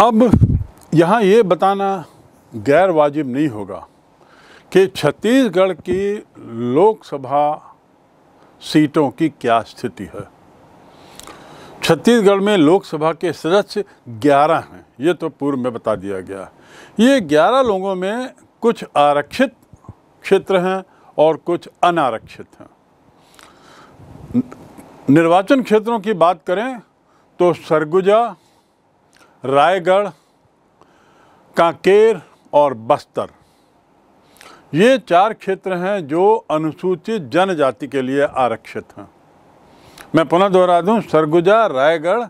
अब यहाँ ये बताना गैर वाजिब नहीं होगा कि छत्तीसगढ़ की लोकसभा सीटों की क्या स्थिति है छत्तीसगढ़ में लोकसभा के सदस्य 11 हैं ये तो पूर्व में बता दिया गया ये 11 लोगों में कुछ आरक्षित क्षेत्र हैं और कुछ अनारक्षित हैं निर्वाचन क्षेत्रों की बात करें तो सरगुजा रायगढ़ कांकेर और बस्तर ये चार क्षेत्र हैं जो अनुसूचित जनजाति के लिए आरक्षित हैं मैं पुनः दोहरा दूं सरगुजा रायगढ़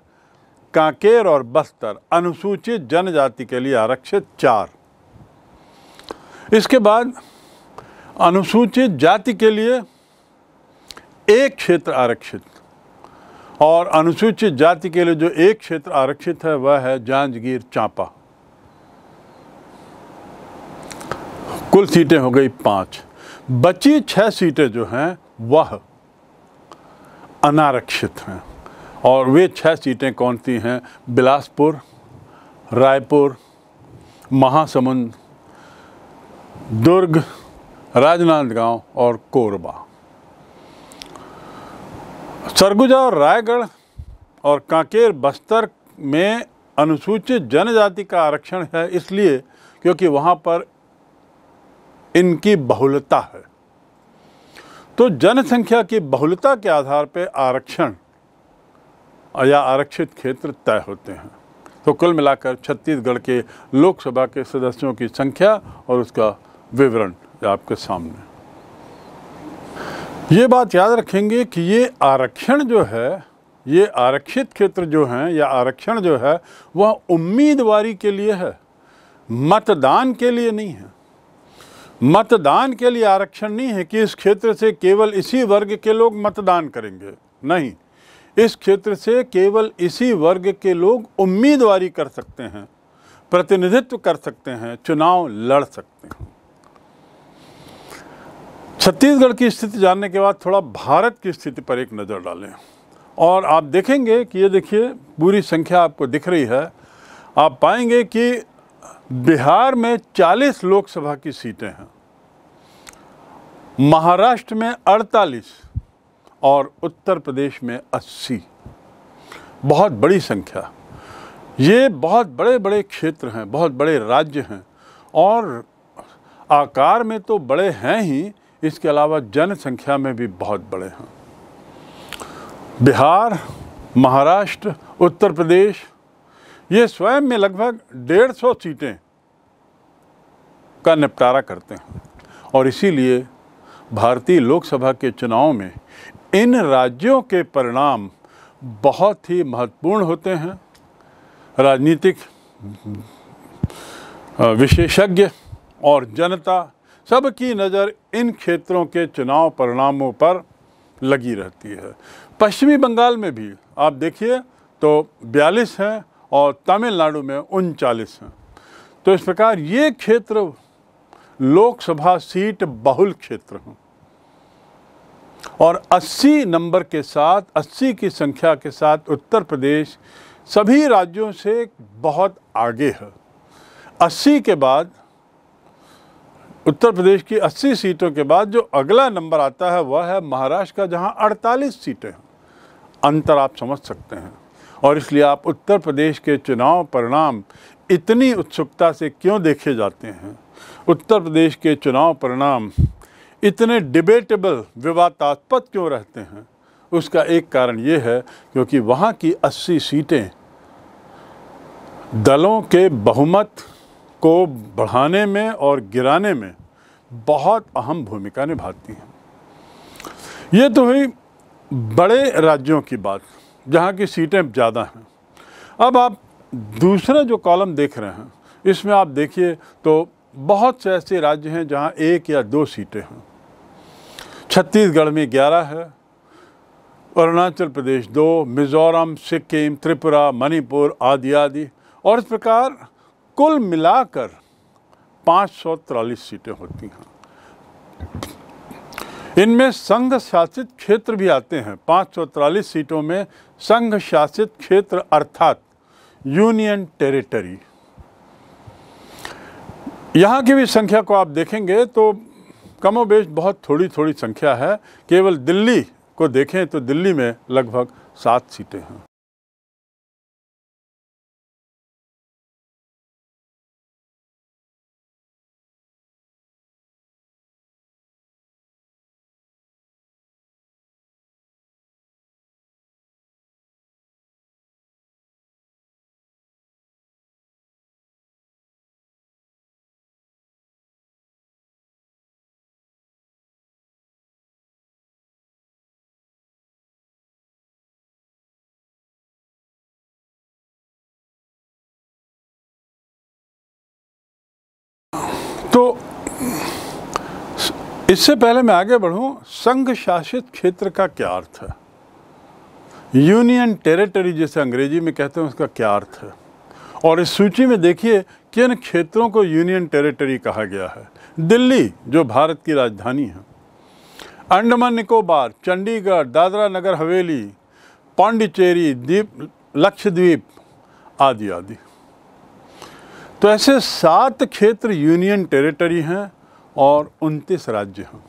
कांकेर और बस्तर अनुसूचित जनजाति के लिए आरक्षित चार इसके बाद अनुसूचित जाति के लिए एक क्षेत्र आरक्षित और अनुसूचित जाति के लिए जो एक क्षेत्र आरक्षित है वह है जांजगीर चांपा कुल सीटें हो गई पाँच बची छः सीटें जो हैं वह अनारक्षित हैं और वे छह सीटें कौन सी हैं बिलासपुर रायपुर महासमुंद दुर्ग राजनांदगांव और कोरबा सरगुजा और रायगढ़ और कांकेर बस्तर में अनुसूचित जनजाति का आरक्षण है इसलिए क्योंकि वहाँ पर इनकी बहुलता है तो जनसंख्या की बहुलता के आधार पर आरक्षण या आरक्षित क्षेत्र तय होते हैं तो कुल मिलाकर छत्तीसगढ़ के लोकसभा के सदस्यों की संख्या और उसका विवरण आपके सामने ये बात याद रखेंगे कि ये आरक्षण जो है ये आरक्षित क्षेत्र जो हैं या आरक्षण जो है वह उम्मीदवारी के लिए है मतदान के लिए नहीं है मतदान के लिए आरक्षण नहीं है कि इस क्षेत्र से केवल इसी वर्ग के लोग मतदान करेंगे नहीं इस क्षेत्र से केवल इसी वर्ग के लोग उम्मीदवारी कर सकते हैं प्रतिनिधित्व कर सकते हैं चुनाव लड़ सकते हैं छत्तीसगढ़ की स्थिति जानने के बाद थोड़ा भारत की स्थिति पर एक नज़र डालें और आप देखेंगे कि ये देखिए पूरी संख्या आपको दिख रही है आप पाएंगे कि बिहार में 40 लोकसभा की सीटें हैं महाराष्ट्र में 48 और उत्तर प्रदेश में 80 बहुत बड़ी संख्या ये बहुत बड़े बड़े क्षेत्र हैं बहुत बड़े राज्य हैं और आकार में तो बड़े हैं ही इसके अलावा जनसंख्या में भी बहुत बड़े हैं बिहार महाराष्ट्र उत्तर प्रदेश ये स्वयं में लगभग डेढ़ सौ सीटें का निपटारा करते हैं और इसीलिए भारतीय लोकसभा के चुनाव में इन राज्यों के परिणाम बहुत ही महत्वपूर्ण होते हैं राजनीतिक विशेषज्ञ और जनता सबकी नज़र इन क्षेत्रों के चुनाव परिणामों पर लगी रहती है पश्चिमी बंगाल में भी आप देखिए तो बयालीस हैं और तमिलनाडु में उनचालीस हैं तो इस प्रकार ये क्षेत्र लोकसभा सीट बहुल क्षेत्र हैं और 80 नंबर के साथ 80 की संख्या के साथ उत्तर प्रदेश सभी राज्यों से बहुत आगे है 80 के बाद उत्तर प्रदेश की 80 सीटों के बाद जो अगला नंबर आता है वह है महाराष्ट्र का जहां 48 सीटें हैं अंतर आप समझ सकते हैं और इसलिए आप उत्तर प्रदेश के चुनाव परिणाम इतनी उत्सुकता से क्यों देखे जाते हैं उत्तर प्रदेश के चुनाव परिणाम इतने डिबेटेबल विवादास्पद क्यों रहते हैं उसका एक कारण ये है क्योंकि वहाँ की अस्सी सीटें दलों के बहुमत को बढ़ाने में और गिराने में बहुत अहम भूमिका निभाती हैं ये तो हुई बड़े राज्यों की बात जहाँ की सीटें ज़्यादा हैं अब आप दूसरा जो कॉलम देख रहे हैं इसमें आप देखिए तो बहुत से ऐसे राज्य हैं जहाँ एक या दो सीटें हैं छत्तीसगढ़ में ग्यारह है अरुणाचल प्रदेश दो मिज़ोरम सिक्किम त्रिपुरा मणिपुर आदि आदि और इस प्रकार कुल मिलाकर पांच सौ तिरालीस सीटें होती हैं इनमें संघ शासित क्षेत्र भी आते हैं पांच सौ तिरालीस सीटों में संघ शासित क्षेत्र अर्थात यूनियन टेरिटरी यहाँ की भी संख्या को आप देखेंगे तो कमोबेश बहुत थोड़ी थोड़ी संख्या है केवल दिल्ली को देखें तो दिल्ली में लगभग सात सीटें हैं इससे पहले मैं आगे बढ़ूं संघ शासित क्षेत्र का क्या अर्थ है यूनियन टेरिटरी जिसे अंग्रेजी में कहते हैं उसका क्या अर्थ है और इस सूची में देखिए किन क्षेत्रों को यूनियन टेरिटरी कहा गया है दिल्ली जो भारत की राजधानी है अंडमान निकोबार चंडीगढ़ दादरा नगर हवेली पांडिचेरी द्वीप लक्षद्वीप आदि आदि तो ऐसे सात क्षेत्र यूनियन टेरिटरी हैं और उनतीस राज्य हैं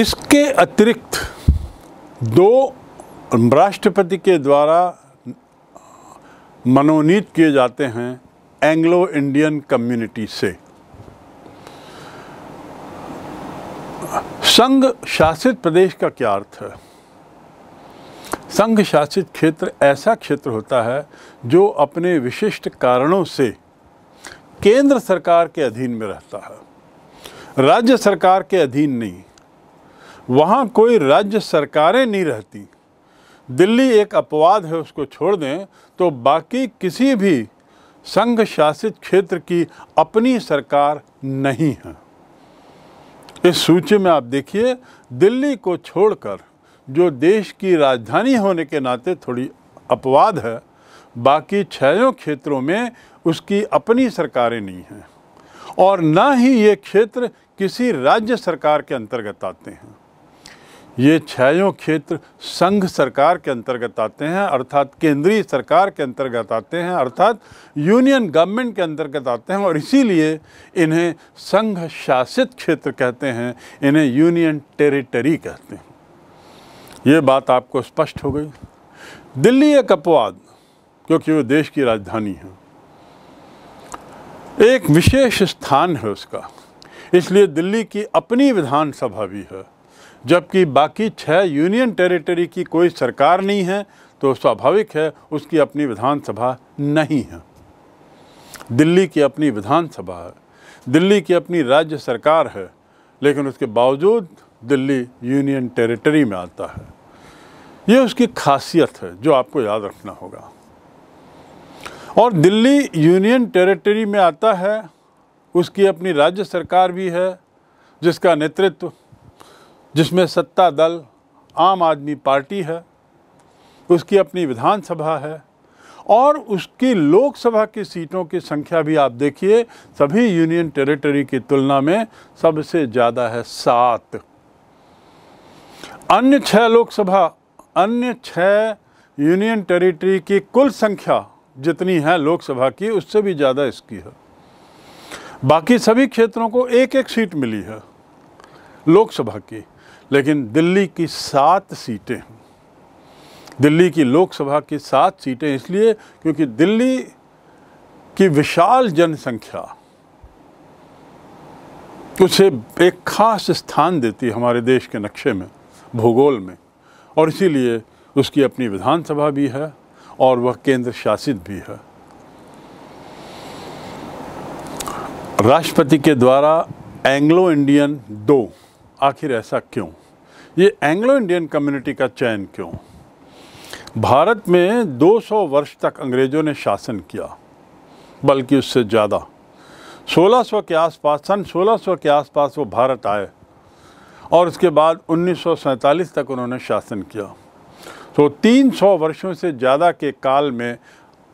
इसके अतिरिक्त दो राष्ट्रपति के द्वारा मनोनीत किए जाते हैं एंग्लो इंडियन कम्युनिटी से संघ शासित प्रदेश का क्या अर्थ है संघ शासित क्षेत्र ऐसा क्षेत्र होता है जो अपने विशिष्ट कारणों से केंद्र सरकार के अधीन में रहता है राज्य सरकार के अधीन नहीं वहाँ कोई राज्य सरकारें नहीं रहती दिल्ली एक अपवाद है उसको छोड़ दें तो बाकी किसी भी संघ शासित क्षेत्र की अपनी सरकार नहीं है इस सूची में आप देखिए दिल्ली को छोड़कर जो देश की राजधानी होने के नाते थोड़ी अपवाद है बाकी छयों क्षेत्रों में उसकी अपनी सरकारें नहीं हैं और ना ही ये क्षेत्र किसी राज्य सरकार के अंतर्गत आते हैं ये छयों क्षेत्र संघ सरकार के अंतर्गत आते हैं अर्थात केंद्रीय सरकार के अंतर्गत आते हैं अर्थात यूनियन गवर्नमेंट के अंतर्गत आते हैं और इसीलिए इन्हें संघ शासित क्षेत्र कहते हैं इन्हें यूनियन टेरिटरी कहते हैं ये बात आपको स्पष्ट हो गई दिल्ली एक अपवाद क्योंकि वो देश की राजधानी है एक विशेष स्थान है उसका इसलिए दिल्ली की अपनी विधानसभा भी है जबकि बाकी छः यूनियन टेरिटरी की कोई सरकार नहीं है तो स्वाभाविक है उसकी अपनी विधानसभा नहीं है दिल्ली की अपनी विधानसभा है दिल्ली की अपनी राज्य सरकार है लेकिन उसके बावजूद दिल्ली यूनियन टेरिटरी में आता है ये उसकी खासियत है जो आपको याद रखना होगा और दिल्ली यूनियन टेरिटरी में आता है उसकी अपनी राज्य सरकार भी है जिसका नेतृत्व जिसमें सत्ता दल आम आदमी पार्टी है उसकी अपनी विधानसभा है और उसकी लोकसभा की सीटों की संख्या भी आप देखिए सभी यूनियन टेरिटरी की तुलना में सबसे ज़्यादा है सात अन्य छह लोकसभा अन्य छः यूनियन टेरिटरी की कुल संख्या जितनी है लोकसभा की उससे भी ज़्यादा इसकी है बाकी सभी क्षेत्रों को एक एक सीट मिली है लोकसभा की लेकिन दिल्ली की सात सीटें दिल्ली की लोकसभा की सात सीटें इसलिए क्योंकि दिल्ली की विशाल जनसंख्या उसे एक खास स्थान देती है हमारे देश के नक्शे में भूगोल में और इसीलिए उसकी अपनी विधानसभा भी है और वह केंद्र शासित भी है राष्ट्रपति के द्वारा एंग्लो इंडियन दो आखिर ऐसा क्यों ये एंग्लो इंडियन कम्युनिटी का चयन क्यों भारत में 200 वर्ष तक अंग्रेज़ों ने शासन किया बल्कि उससे ज़्यादा 1600 के आसपास सन 1600 के आसपास वो भारत आए और उसके बाद उन्नीस तक उन्होंने शासन किया तो 300 वर्षों से ज़्यादा के काल में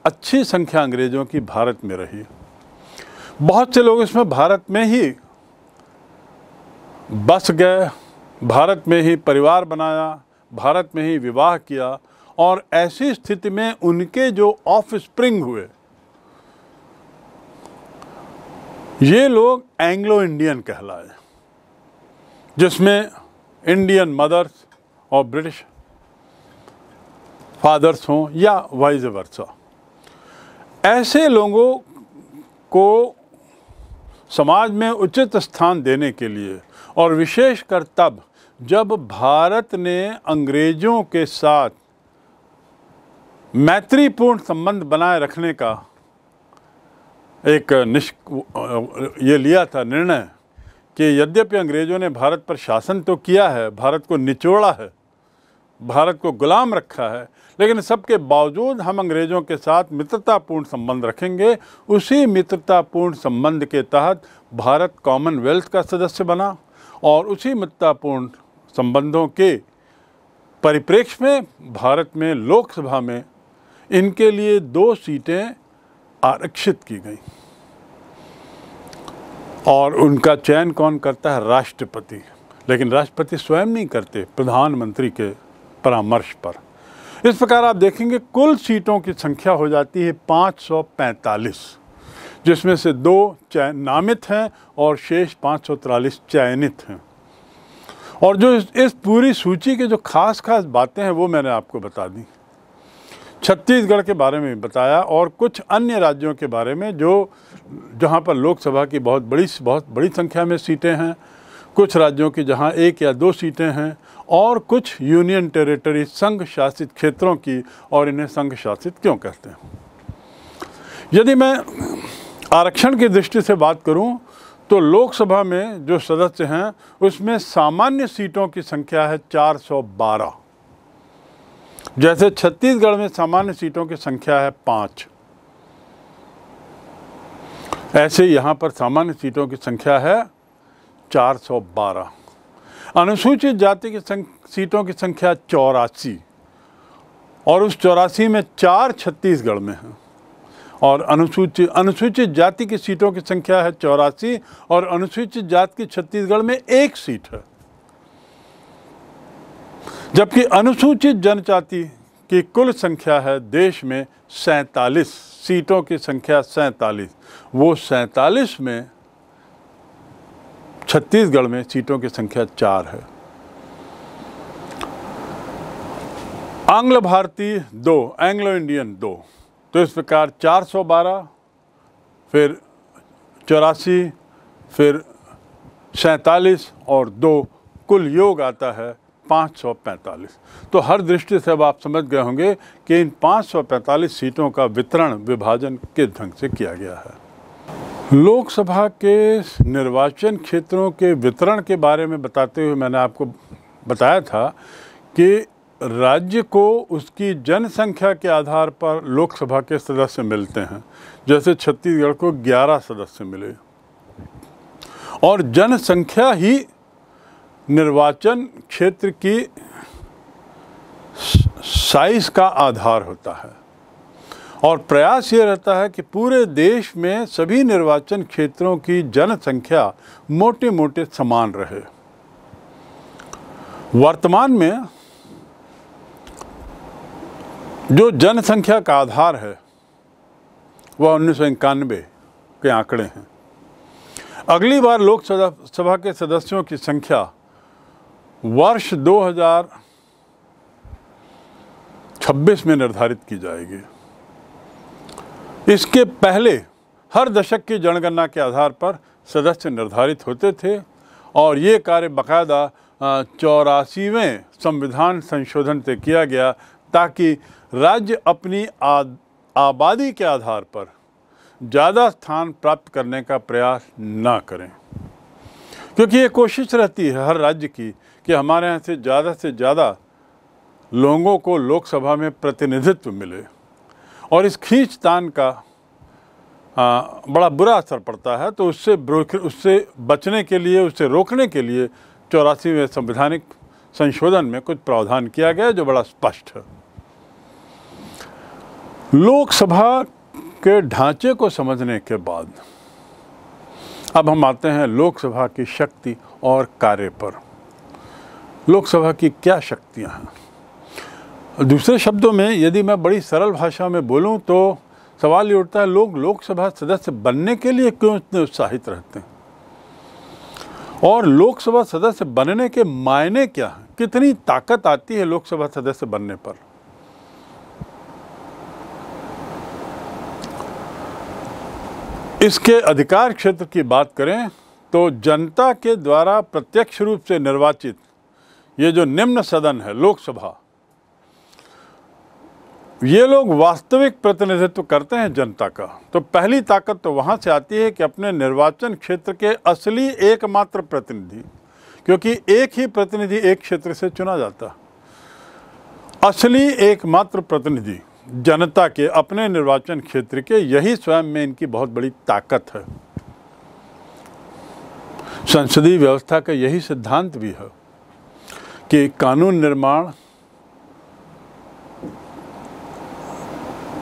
अच्छी संख्या अंग्रेज़ों की भारत में रही बहुत से लोग इसमें भारत में ही बस गए भारत में ही परिवार बनाया भारत में ही विवाह किया और ऐसी स्थिति में उनके जो ऑफ स्प्रिंग हुए ये लोग एंग्लो इंडियन कहलाए जिसमें इंडियन मदर्स और ब्रिटिश फादर्स हों या वाइज वर्सा ऐसे लोगों को समाज में उचित स्थान देने के लिए और विशेषकर तब जब भारत ने अंग्रेज़ों के साथ मैत्रीपूर्ण संबंध बनाए रखने का एक निष्क ये लिया था निर्णय कि यद्यपि अंग्रेज़ों ने भारत पर शासन तो किया है भारत को निचोड़ा है भारत को गुलाम रखा है लेकिन सबके बावजूद हम अंग्रेज़ों के साथ मित्रतापूर्ण संबंध रखेंगे उसी मित्रतापूर्ण संबंध के तहत भारत कॉमनवेल्थ का सदस्य बना और उसी मित्रतापूर्ण संबंधों के परिप्रेक्ष्य में भारत में लोकसभा में इनके लिए दो सीटें आरक्षित की गई और उनका चयन कौन करता है राष्ट्रपति लेकिन राष्ट्रपति स्वयं नहीं करते प्रधानमंत्री के परामर्श पर इस प्रकार आप देखेंगे कुल सीटों की संख्या हो जाती है 545 जिसमें से दो चयन नामित हैं और शेष पाँच चयनित हैं और जो इस पूरी सूची के जो खास खास बातें हैं वो मैंने आपको बता दी छत्तीसगढ़ के बारे में बताया और कुछ अन्य राज्यों के बारे में जो जहाँ पर लोकसभा की बहुत बड़ी बहुत बड़ी संख्या में सीटें हैं कुछ राज्यों की जहाँ एक या दो सीटें हैं और कुछ यूनियन टेरिटरी संघ शासित क्षेत्रों की और इन्हें संघ शासित क्यों कहते हैं यदि मैं आरक्षण की दृष्टि से बात करूं तो लोकसभा में जो सदस्य हैं उसमें सामान्य सीटों की संख्या है 412 जैसे छत्तीसगढ़ में सामान्य सीटों की संख्या है पाँच ऐसे यहाँ पर सामान्य सीटों की संख्या है 412 अनुसूचित जाति की सीटों की संख्या चौरासी और उस चौरासी में चार छत्तीसगढ़ में हैं और अनुसूचित अनुसूचित जाति की सीटों की संख्या है चौरासी और अनुसूचित जाति की छत्तीसगढ़ में एक सीट है जबकि अनुसूचित जनजाति की कुल संख्या है देश में सैतालीस सीटों की संख्या सैतालीस वो सैतालीस में छत्तीसगढ़ में सीटों की संख्या चार है आंग्ल भारतीय दो एंग्लो इंडियन दो तो इस प्रकार 412 फिर चौरासी फिर सैतालीस और दो कुल योग आता है 545 तो हर दृष्टि से अब आप समझ गए होंगे कि इन 545 सीटों का वितरण विभाजन किस ढंग से किया गया है लोकसभा के निर्वाचन क्षेत्रों के वितरण के बारे में बताते हुए मैंने आपको बताया था कि राज्य को उसकी जनसंख्या के आधार पर लोकसभा के सदस्य मिलते हैं जैसे छत्तीसगढ़ को 11 सदस्य मिले और जनसंख्या ही निर्वाचन क्षेत्र की साइज का आधार होता है और प्रयास ये रहता है कि पूरे देश में सभी निर्वाचन क्षेत्रों की जनसंख्या मोटे मोटे समान रहे वर्तमान में जो जनसंख्या का आधार है वह उन्नीस के आंकड़े हैं अगली बार लोकसभा के सदस्यों की संख्या वर्ष 2026 में निर्धारित की जाएगी इसके पहले हर दशक की जनगणना के आधार पर सदस्य निर्धारित होते थे और ये कार्य बाकायदा चौरासीवें संविधान संशोधन से किया गया ताकि राज्य अपनी आबादी के आधार पर ज़्यादा स्थान प्राप्त करने का प्रयास ना करें क्योंकि ये कोशिश रहती है हर राज्य की कि हमारे यहाँ से ज़्यादा से ज़्यादा लोगों को लोकसभा में प्रतिनिधित्व मिले और इस खींचतान का आ, बड़ा बुरा असर पड़ता है तो उससे उससे बचने के लिए उससे रोकने के लिए चौरासीवें संवैधानिक संशोधन में कुछ प्रावधान किया गया जो बड़ा स्पष्ट है लोकसभा के ढांचे को समझने के बाद अब हम आते हैं लोकसभा की शक्ति और कार्य पर लोकसभा की क्या शक्तियां हैं दूसरे शब्दों में यदि मैं बड़ी सरल भाषा में बोलूं तो सवाल ये उठता है लोग लोकसभा सदस्य बनने के लिए क्यों इतने उत्साहित रहते हैं और लोकसभा सदस्य बनने के मायने क्या हैं कितनी ताकत आती है लोकसभा सदस्य बनने पर इसके अधिकार क्षेत्र की बात करें तो जनता के द्वारा प्रत्यक्ष रूप से निर्वाचित ये जो निम्न सदन है लोकसभा ये लोग वास्तविक प्रतिनिधित्व करते हैं जनता का तो पहली ताकत तो वहाँ से आती है कि अपने निर्वाचन क्षेत्र के असली एकमात्र प्रतिनिधि क्योंकि एक ही प्रतिनिधि एक क्षेत्र से चुना जाता असली एकमात्र प्रतिनिधि जनता के अपने निर्वाचन क्षेत्र के यही स्वयं में इनकी बहुत बड़ी ताकत है संसदीय व्यवस्था का यही सिद्धांत भी है कि कानून निर्माण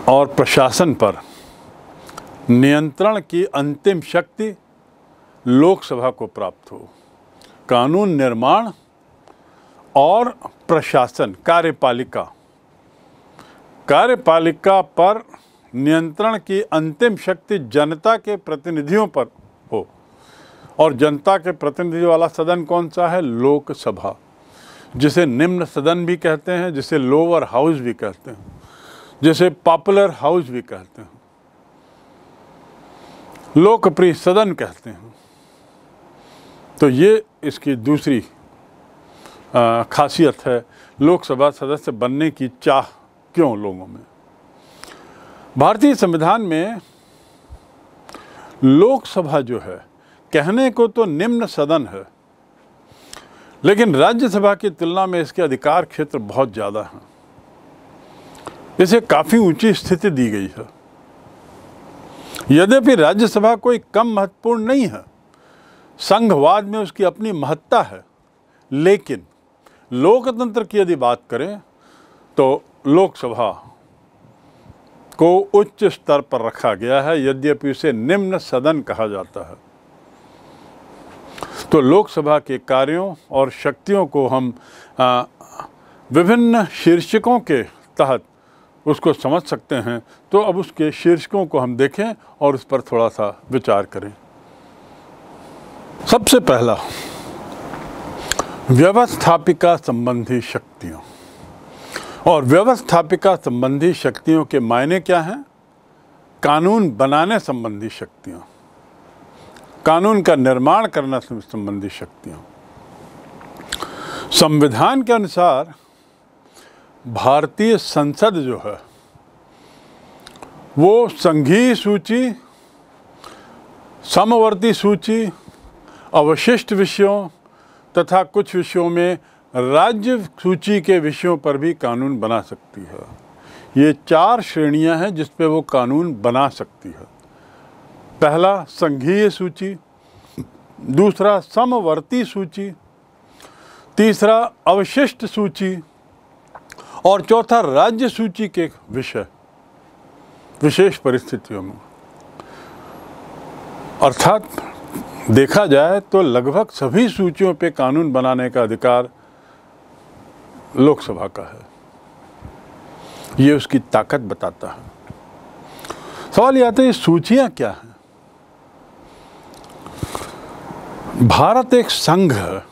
और प्रशासन पर नियंत्रण की अंतिम शक्ति लोकसभा को प्राप्त हो कानून निर्माण और प्रशासन कार्यपालिका कार्यपालिका पर नियंत्रण की अंतिम शक्ति जनता के प्रतिनिधियों पर हो और जनता के प्रतिनिधि वाला सदन कौन सा है लोकसभा जिसे निम्न सदन भी कहते हैं जिसे लोअर हाउस भी कहते हैं जिसे पॉपुलर हाउस भी कहते हैं लोकप्रिय सदन कहते हैं तो ये इसकी दूसरी खासियत है लोकसभा सदस्य बनने की चाह क्यों लोगों में भारतीय संविधान में लोकसभा जो है कहने को तो निम्न सदन है लेकिन राज्यसभा की तुलना में इसके अधिकार क्षेत्र बहुत ज़्यादा हैं इसे काफ़ी ऊंची स्थिति दी गई है यद्यपि राज्यसभा कोई कम महत्वपूर्ण नहीं है संघवाद में उसकी अपनी महत्ता है लेकिन लोकतंत्र की यदि बात करें तो लोकसभा को उच्च स्तर पर रखा गया है यद्यपि उसे निम्न सदन कहा जाता है तो लोकसभा के कार्यों और शक्तियों को हम विभिन्न शीर्षकों के तहत उसको समझ सकते हैं तो अब उसके शीर्षकों को हम देखें और उस पर थोड़ा सा विचार करें सबसे पहला व्यवस्थापिका संबंधी शक्तियों और व्यवस्थापिका संबंधी शक्तियों के मायने क्या हैं कानून बनाने संबंधी शक्तियों कानून का निर्माण करना संबंधी शक्तियाँ संविधान के अनुसार भारतीय संसद जो है वो संघीय सूची समवर्ती सूची अवशिष्ट विषयों तथा कुछ विषयों में राज्य सूची के विषयों पर भी कानून बना सकती है ये चार श्रेणियां हैं जिस पे वो कानून बना सकती है पहला संघीय सूची दूसरा समवर्ती सूची तीसरा अवशिष्ट सूची और चौथा राज्य सूची के विषय विशेष परिस्थितियों में अर्थात देखा जाए तो लगभग सभी सूचियों पे कानून बनाने का अधिकार लोकसभा का है ये उसकी ताकत बताता है सवाल यह आता है सूचियाँ क्या हैं भारत एक संघ है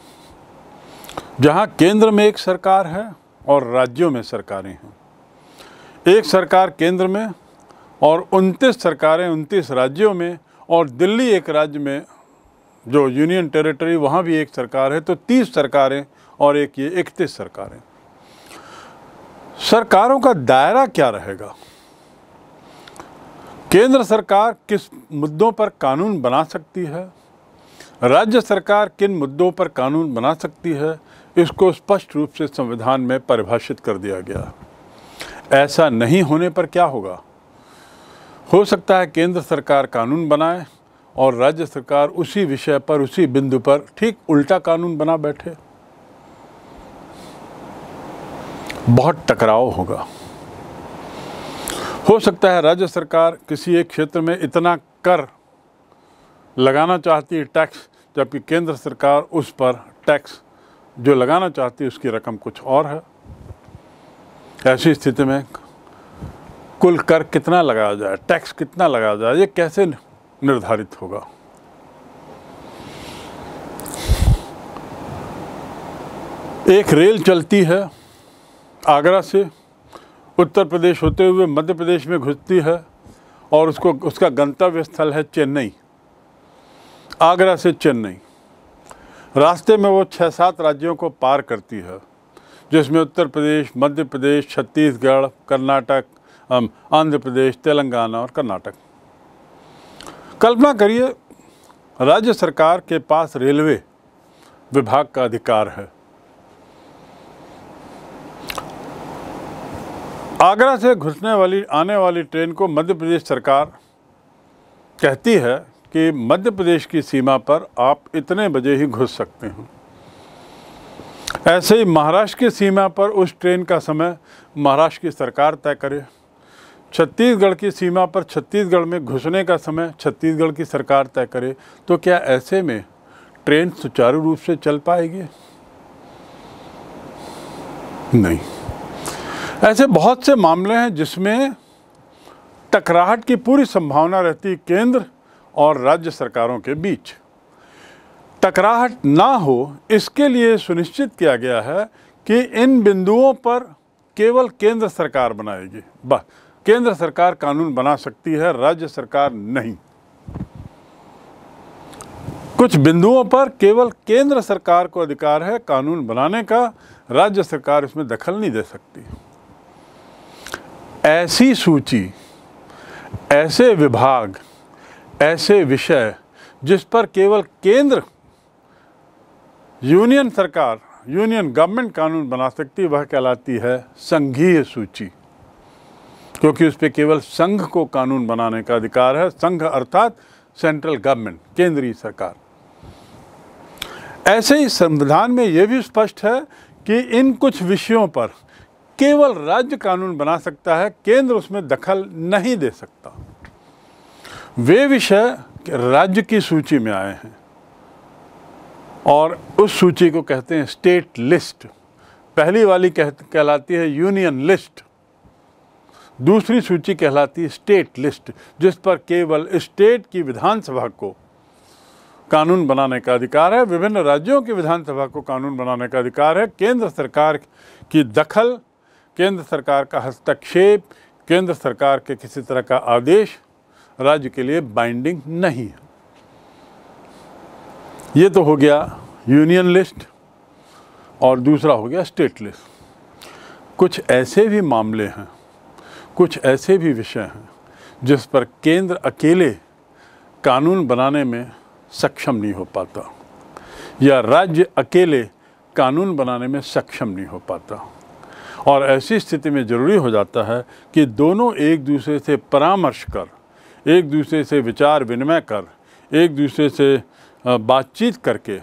जहाँ केंद्र में एक सरकार है और राज्यों में सरकारें हैं एक सरकार केंद्र में और उनतीस सरकारें उनतीस राज्यों में और दिल्ली एक राज्य में जो यूनियन टेरिटरी वहाँ भी एक सरकार है तो तीस सरकारें और एक ये इकतीस सरकारें सरकारों का दायरा क्या रहेगा केंद्र सरकार किस मुद्दों पर कानून बना सकती है राज्य सरकार किन मुद्दों पर कानून बना सकती है इसको स्पष्ट रूप से संविधान में परिभाषित कर दिया गया ऐसा नहीं होने पर क्या होगा हो सकता है केंद्र सरकार कानून बनाए और राज्य सरकार उसी विषय पर उसी बिंदु पर ठीक उल्टा कानून बना बैठे बहुत टकराव होगा हो सकता है राज्य सरकार किसी एक क्षेत्र में इतना कर लगाना चाहती है टैक्स जबकि केंद्र सरकार उस पर टैक्स जो लगाना चाहती है उसकी रकम कुछ और है ऐसी स्थिति में कुल कर कितना लगाया जाए टैक्स कितना लगाया जाए ये कैसे निर्धारित होगा एक रेल चलती है आगरा से उत्तर प्रदेश होते हुए मध्य प्रदेश में घुसती है और उसको उसका गंतव्य स्थल है चेन्नई आगरा से चेन्नई रास्ते में वो छः सात राज्यों को पार करती है जिसमें उत्तर प्रदेश मध्य प्रदेश छत्तीसगढ़ कर्नाटक आंध्र प्रदेश तेलंगाना और कर्नाटक कल्पना करिए राज्य सरकार के पास रेलवे विभाग का अधिकार है आगरा से घुसने वाली आने वाली ट्रेन को मध्य प्रदेश सरकार कहती है कि मध्य प्रदेश की सीमा पर आप इतने बजे ही घुस सकते हैं ऐसे ही महाराष्ट्र की सीमा पर उस ट्रेन का समय महाराष्ट्र की सरकार तय करे छत्तीसगढ़ की सीमा पर छत्तीसगढ़ में घुसने का समय छत्तीसगढ़ की सरकार तय करे तो क्या ऐसे में ट्रेन सुचारू रूप से चल पाएगी नहीं ऐसे बहुत से मामले हैं जिसमें टकराहट की पूरी संभावना रहती केंद्र और राज्य सरकारों के बीच टकराहट ना हो इसके लिए सुनिश्चित किया गया है कि इन बिंदुओं पर केवल केंद्र सरकार बनाएगी बस केंद्र सरकार कानून बना सकती है राज्य सरकार नहीं कुछ बिंदुओं पर केवल केंद्र सरकार को अधिकार है कानून बनाने का राज्य सरकार इसमें दखल नहीं दे सकती ऐसी सूची ऐसे विभाग ऐसे विषय जिस पर केवल केंद्र यूनियन सरकार यूनियन गवर्नमेंट कानून बना सकती वह कहलाती है संघीय सूची क्योंकि उस पर केवल संघ को कानून बनाने का अधिकार है संघ अर्थात सेंट्रल गवर्नमेंट केंद्रीय सरकार ऐसे ही संविधान में यह भी स्पष्ट है कि इन कुछ विषयों पर केवल राज्य कानून बना सकता है केंद्र उसमें दखल नहीं दे सकता वे विषय राज्य की सूची में आए हैं और उस सूची को कहते हैं स्टेट लिस्ट पहली वाली कह कहलाती है यूनियन लिस्ट दूसरी सूची कहलाती है स्टेट लिस्ट जिस पर केवल स्टेट की विधानसभा को कानून बनाने का अधिकार है विभिन्न राज्यों की विधानसभा को कानून बनाने का अधिकार है केंद्र सरकार की दखल केंद्र सरकार का हस्तक्षेप केंद्र सरकार के किसी तरह का आदेश राज्य के लिए बाइंडिंग नहीं है ये तो हो गया यूनियन लिस्ट और दूसरा हो गया स्टेट लिस्ट कुछ ऐसे भी मामले हैं कुछ ऐसे भी विषय हैं जिस पर केंद्र अकेले कानून बनाने में सक्षम नहीं हो पाता या राज्य अकेले कानून बनाने में सक्षम नहीं हो पाता और ऐसी स्थिति में ज़रूरी हो जाता है कि दोनों एक दूसरे से परामर्श कर एक दूसरे से विचार विनिमय कर एक दूसरे से बातचीत करके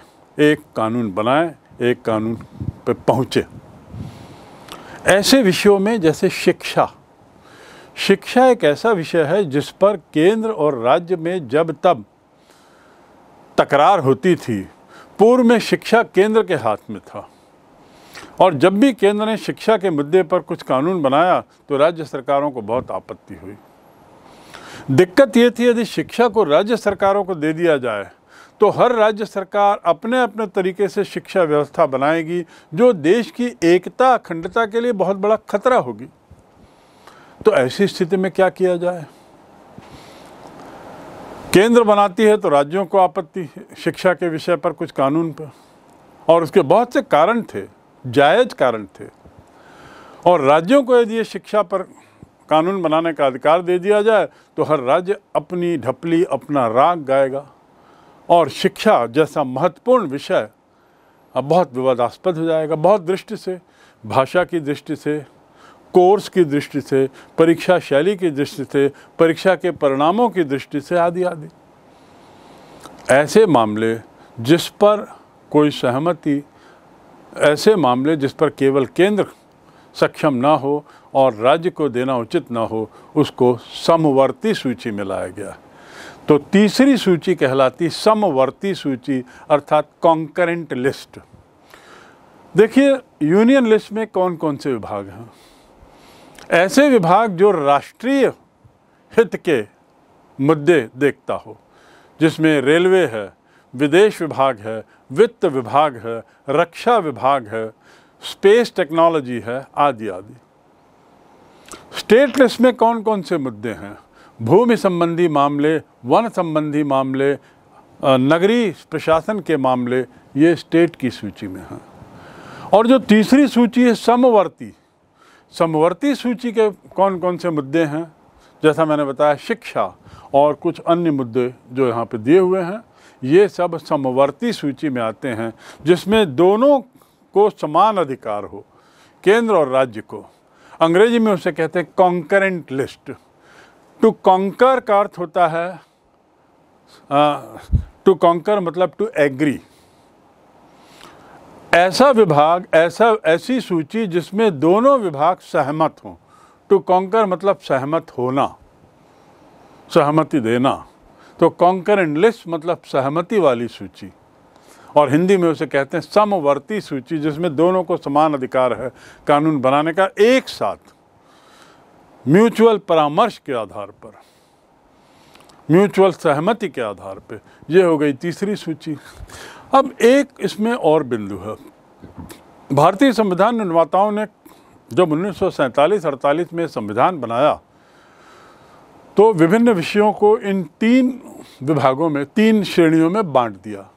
एक कानून बनाए एक कानून पर पहुँचे ऐसे विषयों में जैसे शिक्षा शिक्षा एक ऐसा विषय है जिस पर केंद्र और राज्य में जब तब तकरार होती थी पूर्व में शिक्षा केंद्र के हाथ में था और जब भी केंद्र ने शिक्षा के मुद्दे पर कुछ कानून बनाया तो राज्य सरकारों को बहुत आपत्ति हुई दिक्कत ये थी यदि शिक्षा को राज्य सरकारों को दे दिया जाए तो हर राज्य सरकार अपने अपने तरीके से शिक्षा व्यवस्था बनाएगी जो देश की एकता अखंडता के लिए बहुत बड़ा खतरा होगी तो ऐसी स्थिति में क्या किया जाए केंद्र बनाती है तो राज्यों को आपत्ति शिक्षा के विषय पर कुछ कानून पर और उसके बहुत से कारण थे जायज कारण थे और राज्यों को यदि ये शिक्षा पर कानून बनाने का अधिकार दे दिया जाए तो हर राज्य अपनी ढपली अपना राग गाएगा और शिक्षा जैसा महत्वपूर्ण विषय अब बहुत विवादास्पद हो जाएगा बहुत दृष्टि से भाषा की दृष्टि से कोर्स की दृष्टि से परीक्षा शैली की दृष्टि से परीक्षा के परिणामों की दृष्टि से आदि आदि ऐसे मामले जिस पर कोई सहमति ऐसे मामले जिस पर केवल केंद्र सक्षम ना हो और राज्य को देना उचित ना हो उसको समवर्ती सूची में लाया गया तो तीसरी सूची कहलाती समवर्ती सूची अर्थात कॉन्करेंट लिस्ट देखिए यूनियन लिस्ट में कौन कौन से विभाग हैं ऐसे विभाग जो राष्ट्रीय हित के मुद्दे देखता हो जिसमें रेलवे है विदेश विभाग है वित्त विभाग है रक्षा विभाग है स्पेस टेक्नोलॉजी है आदि आदि स्टेट में कौन कौन से मुद्दे हैं भूमि संबंधी मामले वन संबंधी मामले नगरीय प्रशासन के मामले ये स्टेट की सूची में हैं और जो तीसरी सूची है समवर्ती समवर्ती सूची के कौन कौन से मुद्दे हैं जैसा मैंने बताया शिक्षा और कुछ अन्य मुद्दे जो यहाँ पे दिए हुए हैं ये सब समवर्ती सूची में आते हैं जिसमें दोनों सबको समान अधिकार हो केंद्र और राज्य को अंग्रेजी में उसे कहते हैं कॉन्करेंट लिस्ट टू कॉन्कर का अर्थ होता है टू कॉन्कर मतलब टू एग्री ऐसा विभाग ऐसा ऐसी सूची जिसमें दोनों विभाग सहमत हों टू कॉन्कर मतलब सहमत होना सहमति देना तो कॉन्कर एंड लिस्ट मतलब सहमति वाली सूची और हिंदी में उसे कहते हैं समवर्ती सूची जिसमें दोनों को समान अधिकार है कानून बनाने का एक साथ म्यूचुअल परामर्श के आधार पर म्यूचुअल सहमति के आधार पर यह हो गई तीसरी सूची अब एक इसमें और बिंदु है भारतीय संविधान निर्माताओं ने जब उन्नीस सौ में संविधान बनाया तो विभिन्न विषयों को इन तीन विभागों में तीन श्रेणियों में बांट दिया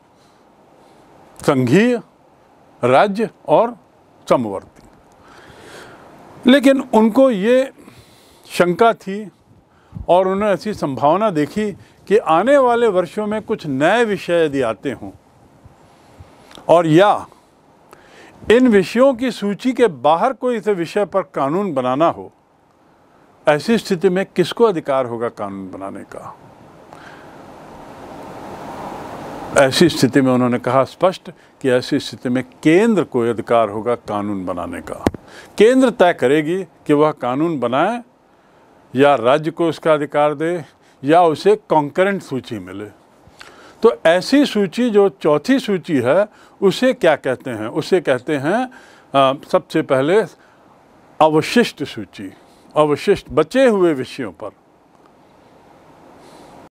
संघीय राज्य और समवर्ती लेकिन उनको ये शंका थी और उन्होंने ऐसी संभावना देखी कि आने वाले वर्षों में कुछ नए विषय यदि आते हों और या इन विषयों की सूची के बाहर कोई इस विषय पर कानून बनाना हो ऐसी स्थिति में किसको अधिकार होगा कानून बनाने का ऐसी स्थिति में उन्होंने कहा स्पष्ट कि ऐसी स्थिति में केंद्र को अधिकार होगा कानून बनाने का केंद्र तय करेगी कि वह कानून बनाए या राज्य को उसका अधिकार दे या उसे कॉन्करेंट सूची मिले तो ऐसी सूची जो चौथी सूची है उसे क्या कहते हैं उसे कहते हैं आ, सबसे पहले अवशिष्ट सूची अवशिष्ट बचे हुए विषयों पर